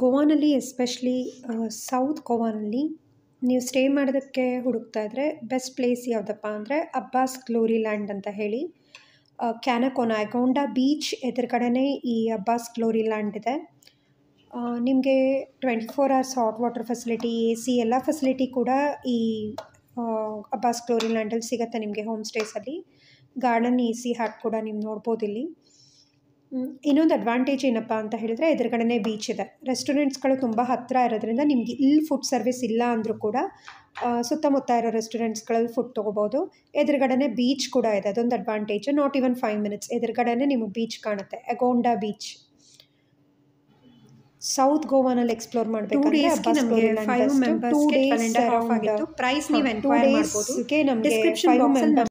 ಗೋವಾನಲ್ಲಿ especially south ಗೋವಾನಲ್ಲಿ ನೀವು stay ಮಾಡೋದಕ್ಕೆ ಹುಡುಕ್ತಾ ಇದ್ದರೆ ಬೆಸ್ಟ್ ಪ್ಲೇಸ್ ಯಾವುದಪ್ಪ ಅಂದರೆ ಅಬ್ಬಾಸ್ ಗ್ಲೋರಿ ಲ್ಯಾಂಡ್ ಅಂತ ಹೇಳಿ ಕ್ಯಾನಕೋನ ಅಗೌಂಡ ಬೀಚ್ ಎದುರುಗಡೆ ಈ ಅಬ್ಬಾಸ್ ಗ್ಲೋರಿ ಲ್ಯಾಂಡ್ ಇದೆ ನಿಮಗೆ twenty four hours hot water facility A C ಎಲ್ಲ ಫೆಸಿಲಿಟಿ ಕೂಡ ಈ ಅಬ್ಬಾಸ್ ಗ್ಲೋರಿ ಲ್ಯಾಂಡಲ್ಲಿ ಸಿಗುತ್ತೆ ನಿಮಗೆ ಹೋಮ್ ಸ್ಟೇಸಲ್ಲಿ ಗಾರ್ಡನ್ ಎ ಸಿ ಹ್ಯಾಟ್ ಕೂಡ ನೀವು ನೋಡ್ಬೋದು ಇಲ್ಲಿ ಇನ್ನೊಂದು ಅಡ್ವಾಂಟೇಜ್ ಏನಪ್ಪ ಅಂತ ಹೇಳಿದ್ರೆ ಎದುರುಗಡೆನೇ ಬೀಚ್ ಇದೆ ರೆಸ್ಟೋರೆಂಟ್ಸ್ಗಳು ತುಂಬ ಹತ್ತಿರ ಇರೋದ್ರಿಂದ ನಿಮಗೆ ಇಲ್ಲಿ ಫುಡ್ ಸರ್ವಿಸ್ ಇಲ್ಲ ಅಂದರೂ ಕೂಡ ಸುತ್ತಮುತ್ತ ಇರೋ ರೆಸ್ಟೋರೆಂಟ್ಸ್ಗಳಲ್ಲಿ ಫುಡ್ ತೊಗೋಬೋದು ಎದುರುಗಡೆನೇ ಬೀಚ್ ಕೂಡ ಇದೆ ಅದೊಂದು advantage not even five minutes ಎದುರುಗಡೆನೇ ನಿಮಗೆ ಬೀಚ್ ಕಾಣುತ್ತೆ ಅಗೋಂಡಾ ಬೀಚ್ ಸೌತ್ ಗೋವಾನಲ್ಲಿ ಎಕ್ಸ್ಪ್ಲೋರ್ ಮಾಡಬೇಕು ನಮಗೆ